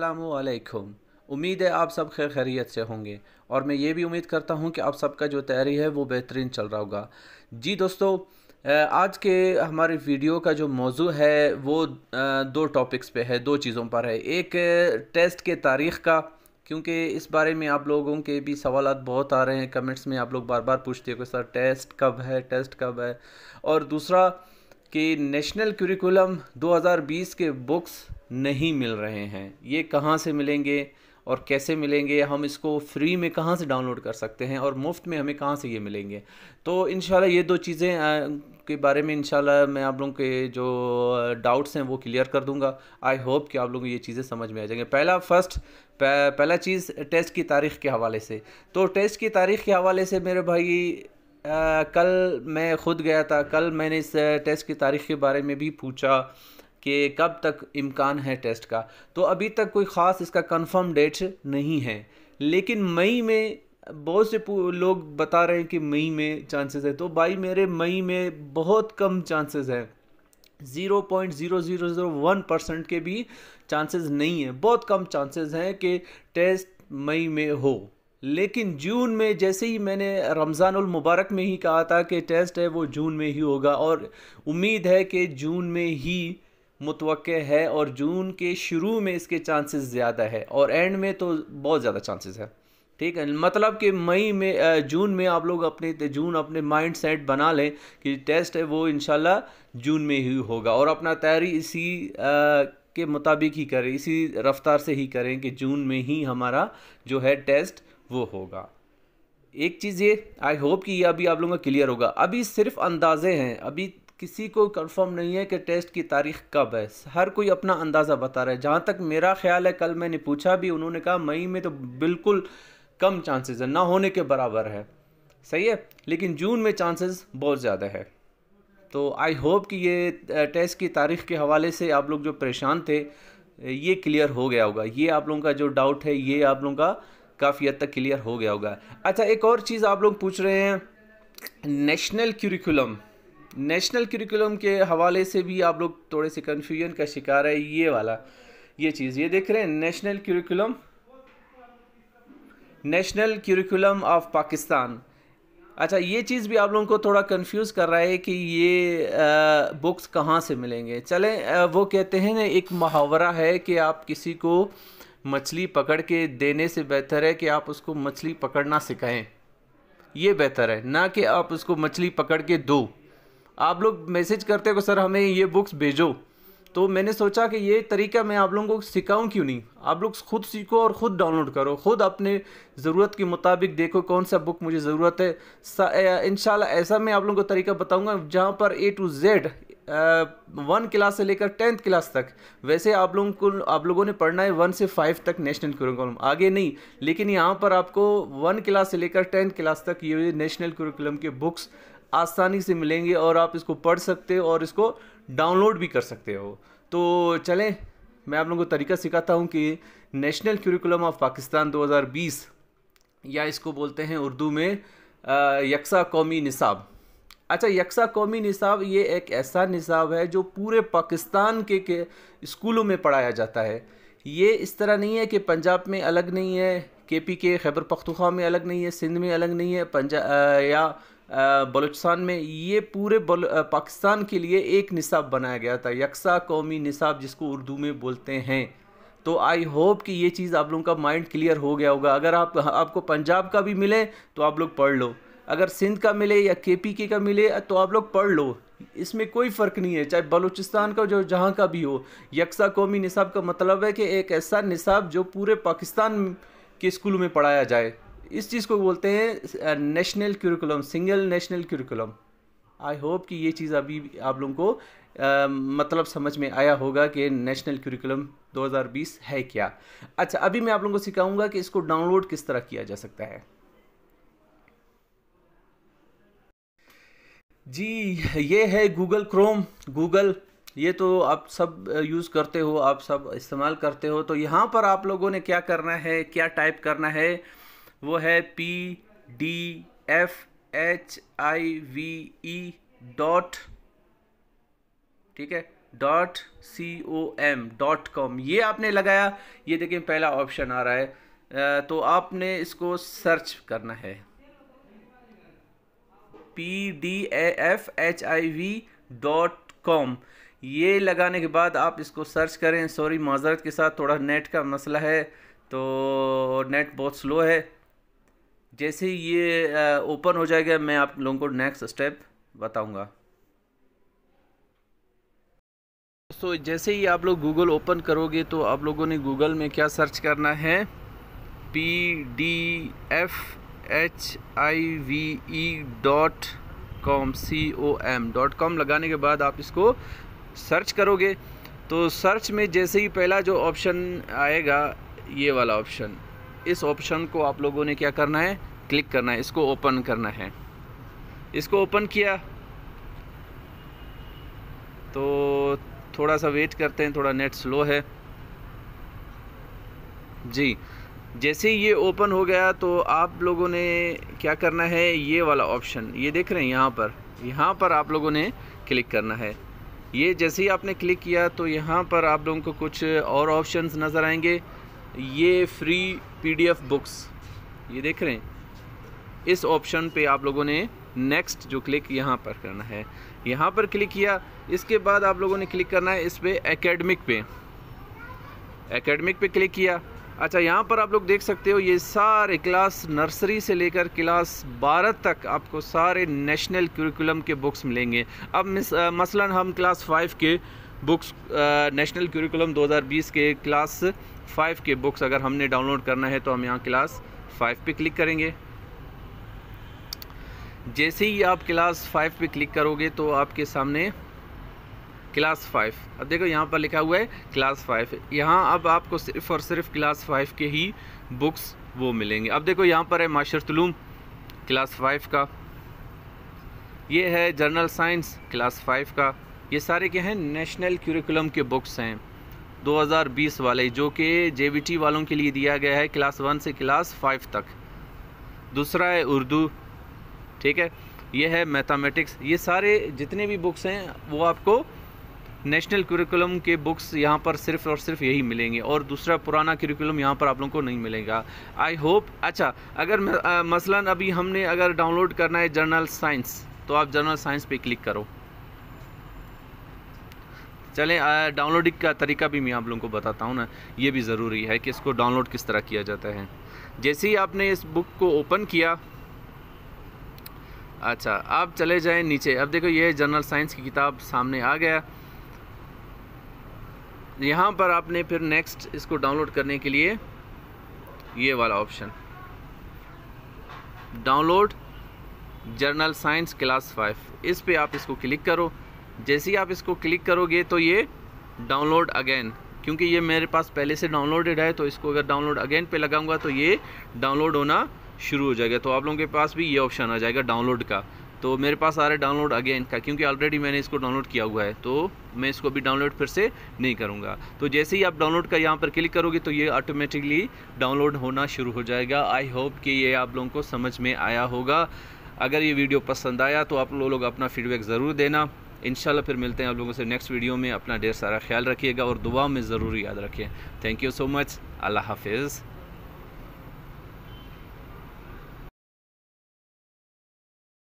असलकुम उम्मीद है आप सब खैर खैरियत से होंगे और मैं ये भी उम्मीद करता हूँ कि आप सबका जो तैयारी है वो बेहतरीन चल रहा होगा जी दोस्तों आज के हमारे वीडियो का जो मौजू है वो दो टॉपिक्स पे है दो चीज़ों पर है एक टेस्ट के तारीख़ का क्योंकि इस बारे में आप लोगों के भी सवाल बहुत आ रहे हैं कमेंट्स में आप लोग बार बार पूछते हो कि सर टेस्ट कब है टेस्ट कब है और दूसरा कि नेशनल करिकुलम 2020 के बुक्स नहीं मिल रहे हैं ये कहाँ से मिलेंगे और कैसे मिलेंगे हम इसको फ्री में कहाँ से डाउनलोड कर सकते हैं और मुफ्त में हमें कहाँ से ये मिलेंगे तो इन ये दो चीज़ें के बारे में इन मैं आप लोगों के जो डाउट्स हैं वो क्लियर कर दूंगा आई होप कि आप लोगों को ये चीज़ें समझ में आ जाएंगे पहला फर्स्ट पहला चीज़ टेस्ट की तारीख़ के हवाले से तो टेस्ट की तारीख़ के हवाले से मेरे भाई कल मैं खुद गया था कल मैंने इस टेस्ट की तारीख के बारे में भी पूछा कि कब तक इम्कान है टेस्ट का तो अभी तक कोई ख़ास इसका कंफर्म डेट नहीं है लेकिन मई में बहुत से लोग बता रहे हैं कि मई में चांसेस है तो भाई मेरे मई में बहुत कम चांसेस है zero point zero zero zero one percent के भी चांसेस नहीं है बहुत कम चांसेस हैं कि टेस्ट मई में हो लेकिन जून में जैसे ही मैंने रमज़ानमबारक में ही कहा था कि टेस्ट है वो जून में ही होगा और उम्मीद है कि जून में ही मुतव है और जून के शुरू में इसके चांसेस ज़्यादा है और एंड में तो बहुत ज़्यादा चांसेस है ठीक है मतलब कि मई में जून में आप लोग अपने जून अपने माइंड सेट बना लें कि टेस्ट है वो इन जून में ही होगा और अपना तैयारी इसी के मुताबिक ही करें इसी रफ्तार से ही करें कि जून में ही हमारा जो है टेस्ट वो होगा एक चीज़ ये आई होप कि ये अभी आप लोगों का क्लियर होगा अभी सिर्फ अंदाजे हैं अभी किसी को कंफर्म नहीं है कि टेस्ट की तारीख कब है हर कोई अपना अंदाज़ा बता रहा है जहाँ तक मेरा ख्याल है कल मैंने पूछा भी उन्होंने कहा मई में तो बिल्कुल कम चांसेस है ना होने के बराबर है सही है लेकिन जून में चांसेस बहुत ज़्यादा है तो आई होप कि ये टेस्ट की तारीख के हवाले से आप लोग जो परेशान थे ये क्लियर हो गया होगा ये आप लोगों का जो डाउट है ये आप लोगों का काफ़ी हद तक क्लियर हो गया होगा अच्छा एक और चीज़ आप लोग पूछ रहे हैं नेशनल क्यूरिकुलम नेशनल क्यूरिकुलम के हवाले से भी आप लोग थोड़े से कन्फ्यूजन का शिकार है ये वाला ये चीज़ ये देख रहे हैं national curriculum national curriculum of Pakistan अच्छा ये चीज़ भी आप लोगों को थोड़ा कंफ्यूज कर रहा है कि ये आ, बुक्स कहाँ से मिलेंगे चलें आ, वो कहते हैं ना एक मुहावरा है कि आप किसी को मछली पकड़ के देने से बेहतर है कि आप उसको मछली पकड़ना सिखाएं ये बेहतर है ना कि आप उसको मछली पकड़ के दो आप लोग मैसेज करते हो सर हमें ये बुक्स भेजो तो मैंने सोचा कि ये तरीका मैं आप लोगों को सिखाऊं क्यों नहीं आप लोग खुद सीखो और ख़ुद डाउनलोड करो ख़ुद अपने ज़रूरत के मुताबिक देखो कौन सा बुक मुझे ज़रूरत है इन ऐसा मैं आप लोगों को तरीका बताऊंगा जहाँ पर A to Z one class से लेकर टेंथ क्लास तक वैसे आप लोगों को आप लोगों ने पढ़ना है वन से फाइव तक नेशनल करिकुलम आगे नहीं लेकिन यहाँ पर आपको वन क्लास से लेकर टेंथ क्लास तक ये नेशनल करिकुलम के बुक्स आसानी से मिलेंगे और आप इसको पढ़ सकते हो और इसको डाउनलोड भी कर सकते हो तो चलें मैं आप लोगों को तरीका सिखाता हूँ कि नेशनल करिकुलम ऑफ पाकिस्तान 2020 या इसको बोलते हैं उर्दू में यकसा कौमी निसाब अच्छा यकसा कौमी निसाब ये एक ऐसा निसाब है जो पूरे पाकिस्तान के, के स्कूलों में पढ़ाया जाता है ये इस तरह नहीं है कि पंजाब में अलग नहीं है के पी के खैबर पख्तुखा में अलग नहीं है सिंध में अलग नहीं है पंजा या बलूचिस्तान में ये पूरे पाकिस्तान के लिए एक निसाब बनाया गया था यकसा कौमी निसाब जिसको उर्दू में बोलते हैं तो आई होप कि ये चीज़ आप लोगों का माइंड क्लियर हो गया होगा अगर आप आपको पंजाब का भी मिले तो आप लोग पढ़ लो अगर सिंध का मिले या के पी के का मिले तो आप लोग पढ़ लो इसमें कोई फ़र्क नहीं है चाहे बलूचिस्तान का जो जहाँ का भी हो यकसा कौमी निसाब का मतलब है कि एक ऐसा निसाब जो पूरे पाकिस्तान के स्कूलों में पढ़ाया जाए इस चीज़ को बोलते हैं national curriculum single national curriculum I hope कि ये चीज़ अभी आप लोगों को आ, मतलब समझ में आया होगा कि नेशनल क्यूरिकुलम 2020 है क्या अच्छा अभी मैं आप लोगों को सिखाऊंगा कि इसको डाउनलोड किस तरह किया जा सकता है जी ये है गूगल क्रोम गूगल ये तो आप सब यूज़ करते हो आप सब इस्तेमाल करते हो तो यहाँ पर आप लोगों ने क्या करना है क्या टाइप करना है वो है P D F H I V E dot ठीक है dot C O M dot com ये आपने लगाया ये देखिए पहला ऑप्शन आ रहा है तो आपने इसको सर्च करना है P D F H I V dot com ये लगाने के बाद आप इसको सर्च करें सॉरी माजरत के साथ थोड़ा नेट का मसला है तो नेट बहुत स्लो है जैसे ही ये ओपन हो जाएगा मैं आप लोगों को नेक्स्ट स्टेप बताऊंगा दोस्तों जैसे ही आप लोग गूगल ओपन करोगे तो आप लोगों ने गूगल में क्या सर्च करना है P D F H I V E dot com C O M dot com लगाने के बाद आप इसको सर्च करोगे तो सर्च में जैसे ही पहला जो ऑप्शन आएगा ये वाला ऑप्शन इस ऑप्शन को आप लोगों ने क्या करना है क्लिक करना है इसको ओपन करना है इसको ओपन किया तो थोड़ा सा वेट करते हैं थोड़ा नेट स्लो है जी जैसे ही ये ओपन हो गया तो आप लोगों ने क्या करना है ये वाला ऑप्शन ये देख रहे हैं यहाँ पर यहाँ पर आप लोगों ने क्लिक करना है ये जैसे ही आपने क्लिक किया तो यहाँ पर आप लोगों को कुछ और ऑप्शंस नज़र आएंगे ये फ्री पीडीएफ बुक्स ये देख रहे हैं इस ऑप्शन पे आप लोगों ने नेक्स्ट जो क्लिक यहाँ पर करना है यहाँ पर क्लिक किया इसके बाद आप लोगों ने क्लिक करना है इस पर एकेडमिक पे एकेडमिक पे क्लिक किया अच्छा यहाँ पर आप लोग देख सकते हो ये सारे क्लास नर्सरी से लेकर क्लास बारह तक आपको सारे नेशनल क्यूरिकुलम के बुक्स मिलेंगे अब मसलन हम क्लास फाइव के बुक्स नेशनल क्यूरिकुलम 2020 के क्लास फाइव के बुक्स अगर हमने डाउनलोड करना है तो हम यहाँ क्लास फाइव पे क्लिक करेंगे जैसे ही आप क्लास फाइव पे क्लिक करोगे तो आपके सामने क्लास फाइव अब देखो यहाँ पर लिखा हुआ है क्लास फाइव यहाँ अब आपको सिर्फ और सिर्फ क्लास फाइव के ही बुक्स वो मिलेंगे अब देखो यहाँ पर है माशर तलूम क्लास फाइव का ये है जर्नल साइंस क्लास फाइव का ये सारे क्या हैं नेशनल क्यूरिकुलम के बुक्स हैं 2020 वाले जो कि जे वालों के लिए दिया गया है क्लास वन से क्लास फाइव तक दूसरा है उर्दू ठीक है ये है मैथमेटिक्स ये सारे जितने भी बुक्स हैं वो आपको नेशनल करिकुलम के बुक्स यहाँ पर सिर्फ और सिर्फ यही मिलेंगे और दूसरा पुराना करिकुलम यहाँ पर आप लोगों को नहीं मिलेगा आई होप अच्छा अगर आ, मसलन अभी हमने अगर डाउनलोड करना है जर्नल साइंस तो आप जर्नल साइंस पे क्लिक करो चलें डाउनलोडिंग का तरीका भी मैं आप लोगों को बताता हूँ ना ये भी ज़रूरी है कि इसको डाउनलोड किस तरह किया जाता है जैसे ही आपने इस बुक को ओपन किया अच्छा आप चले जाएँ नीचे अब देखो ये जर्नल साइंस की किताब सामने आ गया यहाँ पर आपने फिर नेक्स्ट इसको डाउनलोड करने के लिए ये वाला option download general science class five इस पर आप इसको क्लिक करो जैसे ही आप इसको क्लिक करोगे तो ये डाउनलोड अगेन क्योंकि ये मेरे पास पहले से डाउनलोडेड है तो इसको अगर डाउनलोड अगेन पे लगाऊंगा तो ये डाउनलोड होना शुरू हो जाएगा तो आप लोगों के पास भी ये ऑप्शन आ जाएगा डाउनलोड का तो मेरे पास आ रहा है डाउनलोड अगेन का क्योंकि ऑलरेडी मैंने इसको डाउनलोड किया हुआ है तो मैं इसको अभी डाउनलोड फिर से नहीं करूँगा तो जैसे ही आप डाउनलोड का यहाँ पर क्लिक करोगे तो ये ऑटोमेटिकली डाउनलोड होना शुरू हो जाएगा आई होप कि ये आप लोगों को समझ में आया होगा अगर ये वीडियो पसंद आया तो आप लोग अपना फीडबैक ज़रूर देना इन फिर मिलते हैं आप लोगों से नेक्स्ट वीडियो में अपना ढेर सारा ख्याल रखिएगा और दुआ में ज़रूर याद रखें थैंक यू सो मच अल्लाह हाफिज़